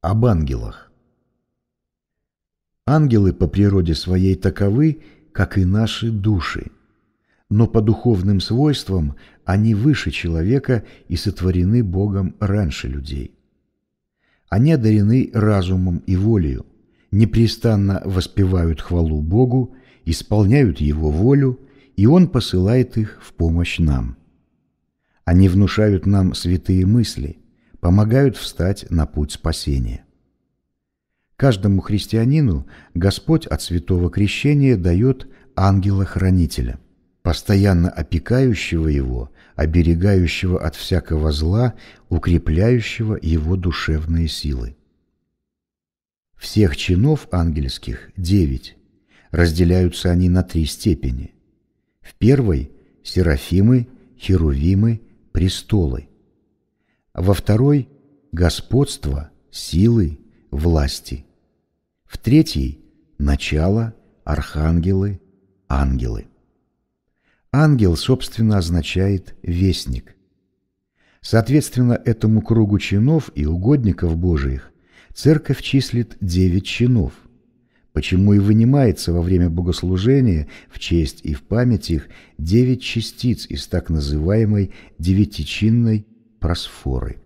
Об ангелах. Ангелы по природе своей таковы, как и наши души. Но по духовным свойствам они выше человека и сотворены Богом раньше людей. Они одарены разумом и волею, непрестанно воспевают хвалу Богу, исполняют Его волю, и Он посылает их в помощь нам. Они внушают нам святые мысли – помогают встать на путь спасения. Каждому христианину Господь от святого крещения дает ангела-хранителя, постоянно опекающего его, оберегающего от всякого зла, укрепляющего его душевные силы. Всех чинов ангельских – девять. Разделяются они на три степени. В первой – серафимы, херувимы, престолы – а во второй – господство, силы, власти. В третьей – начало, архангелы, ангелы. Ангел, собственно, означает «вестник». Соответственно, этому кругу чинов и угодников Божиих церковь числит девять чинов, почему и вынимается во время богослужения в честь и в память их девять частиц из так называемой девятичинной просфоры.